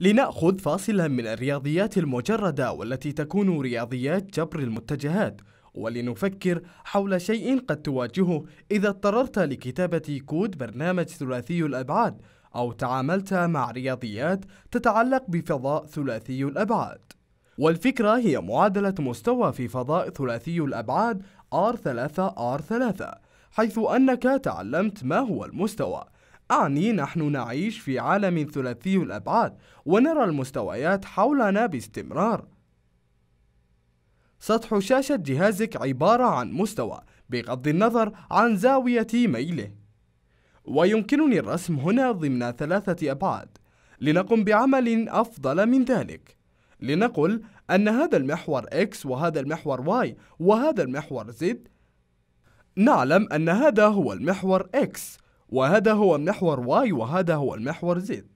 لنأخذ فاصلا من الرياضيات المجردة والتي تكون رياضيات جبر المتجهات ولنفكر حول شيء قد تواجهه إذا اضطررت لكتابة كود برنامج ثلاثي الأبعاد أو تعاملت مع رياضيات تتعلق بفضاء ثلاثي الأبعاد والفكرة هي معادلة مستوى في فضاء ثلاثي الأبعاد R3 R3 حيث أنك تعلمت ما هو المستوى أعني نحن نعيش في عالم ثلاثي الأبعاد ونرى المستويات حولنا باستمرار سطح شاشة جهازك عبارة عن مستوى بغض النظر عن زاوية ميله ويمكنني الرسم هنا ضمن ثلاثة أبعاد لنقم بعمل أفضل من ذلك لنقل أن هذا المحور X وهذا المحور Y وهذا المحور Z نعلم أن هذا هو المحور X وهذا هو المحور واي وهذا هو المحور زد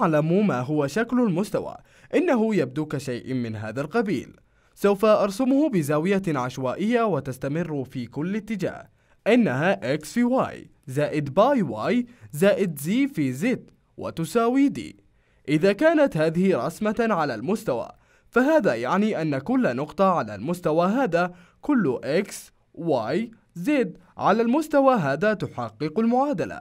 أعلم ما هو شكل المستوى إنه يبدو كشيء من هذا القبيل سوف أرسمه بزاوية عشوائية وتستمر في كل اتجاه إنها x في y زائد باي y زائد z في z وتساوي d إذا كانت هذه رسمة على المستوى فهذا يعني أن كل نقطة على المستوى هذا كل x y زد على المستوى هذا تحقق المعادلة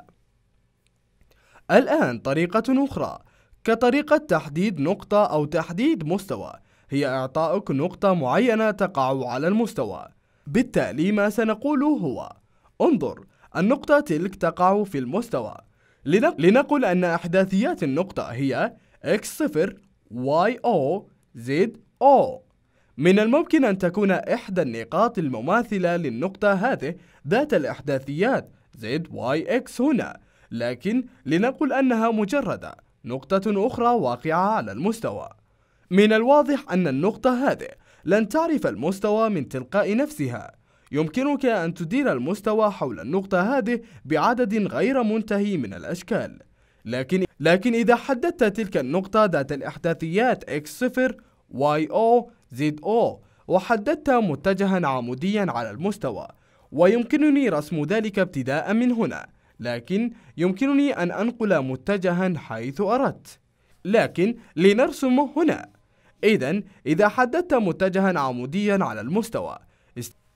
الآن طريقة أخرى كطريقة تحديد نقطة أو تحديد مستوى هي إعطائك نقطة معينة تقع على المستوى بالتالي ما سنقوله هو انظر النقطة تلك تقع في المستوى لنقل أن أحداثيات النقطة هي x0 y0 z0 من الممكن أن تكون إحدى النقاط المماثلة للنقطة هذه ذات الإحداثيات ZYX هنا لكن لنقل أنها مجردة نقطة أخرى واقعة على المستوى من الواضح أن النقطة هذه لن تعرف المستوى من تلقاء نفسها يمكنك أن تدير المستوى حول النقطة هذه بعدد غير منتهي من الأشكال لكن لكن إذا حددت تلك النقطة ذات الإحداثيات 0 YO زد أو وحددت متجها عموديا على المستوى ويمكنني رسم ذلك ابتداء من هنا لكن يمكنني أن أنقل متجها حيث أردت لكن لنرسمه هنا إذا إذا حددت متجها عموديا على المستوى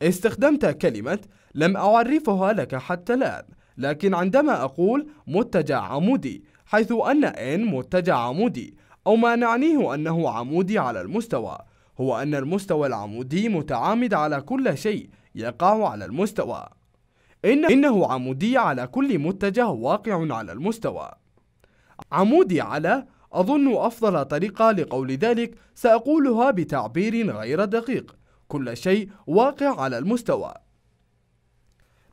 استخدمت كلمة لم أعرفها لك حتى الآن لكن عندما أقول متجع عمودي حيث أن n متجع عمودي أو ما نعنيه أنه عمودي على المستوى هو أن المستوى العمودي متعامد على كل شيء يقع على المستوى إن إنه عمودي على كل متجه واقع على المستوى عمودي على أظن أفضل طريقة لقول ذلك سأقولها بتعبير غير دقيق كل شيء واقع على المستوى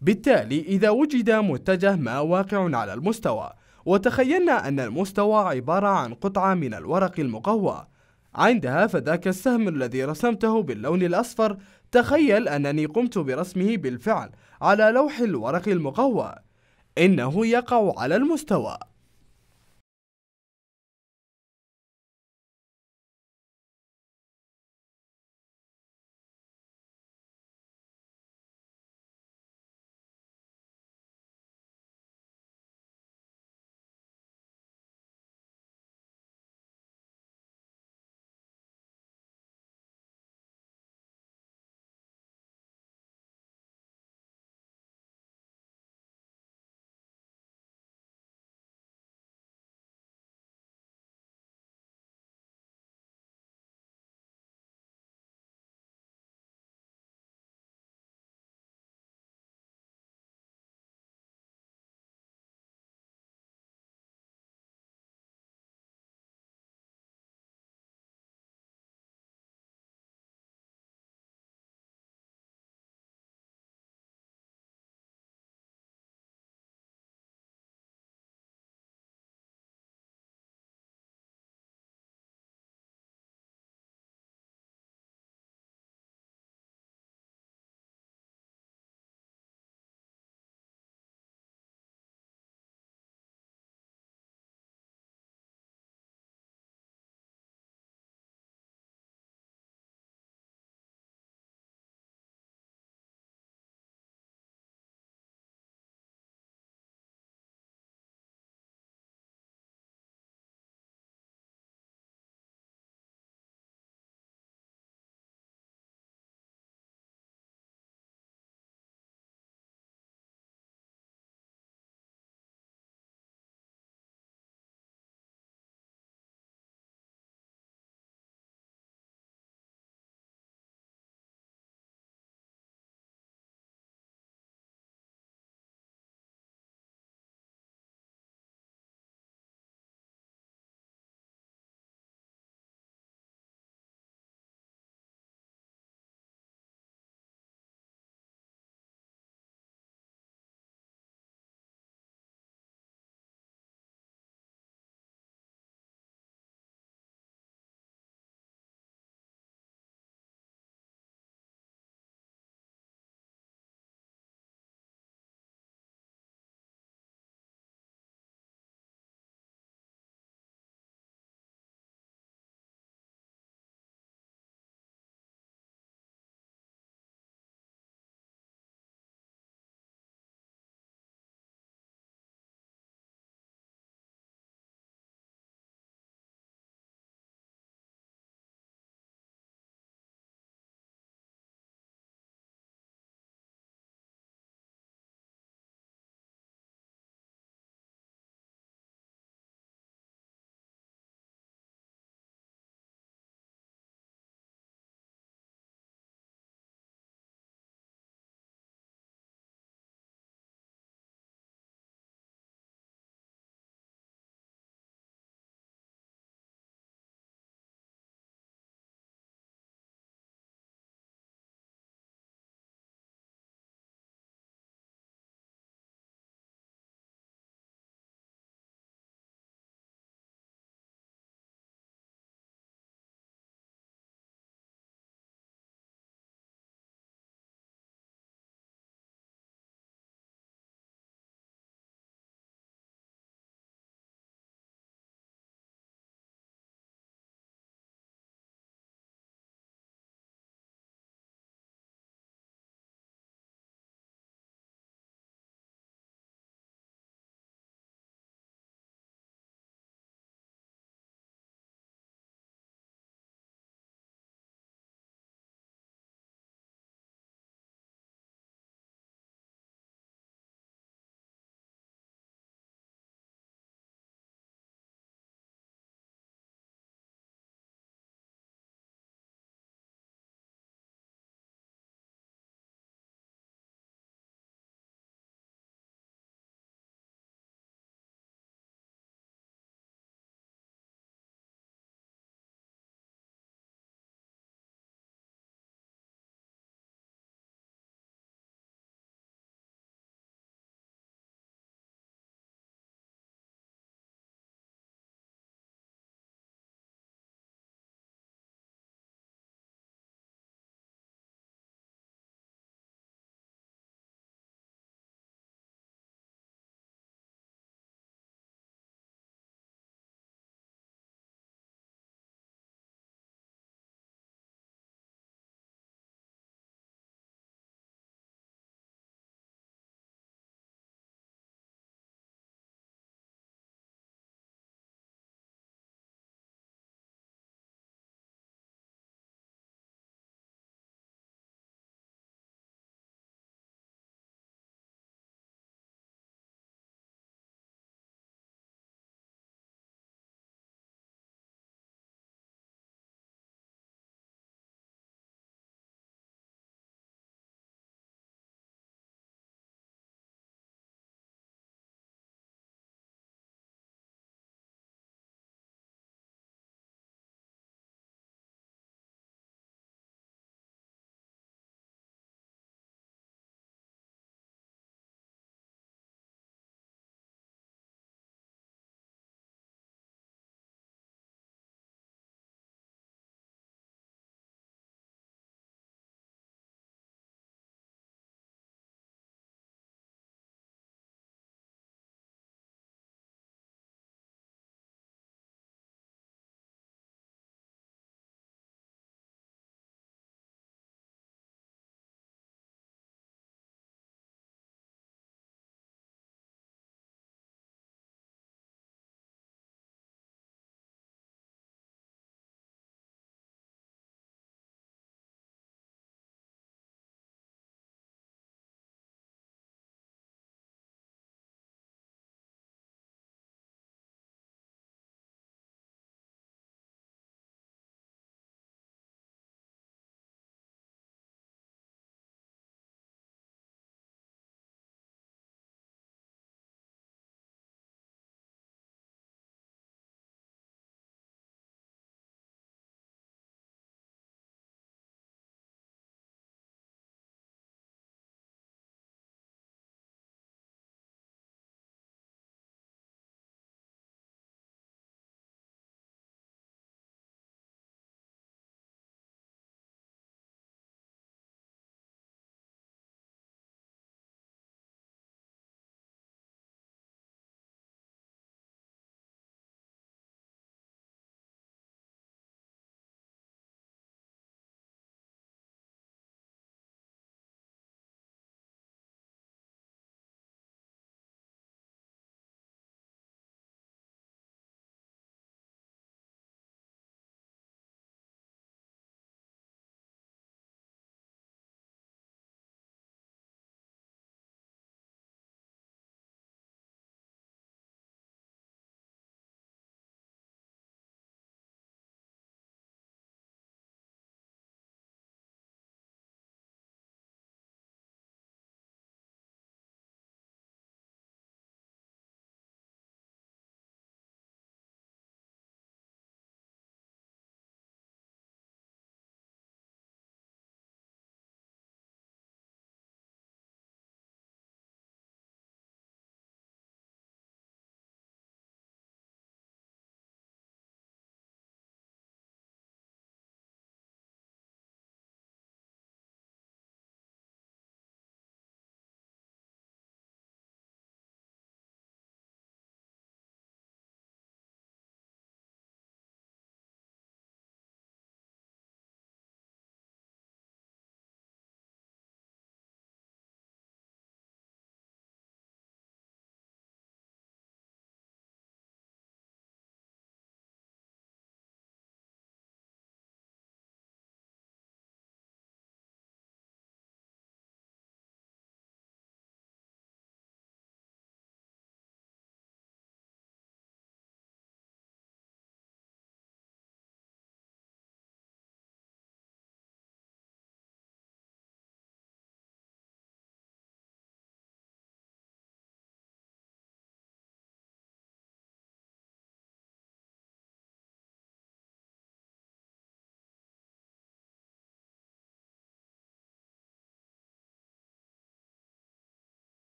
بالتالي إذا وجد متجه ما واقع على المستوى وتخيلنا أن المستوى عبارة عن قطعة من الورق المقوى عندها فذاك السهم الذي رسمته باللون الأصفر تخيل أنني قمت برسمه بالفعل على لوح الورق المقوى إنه يقع على المستوى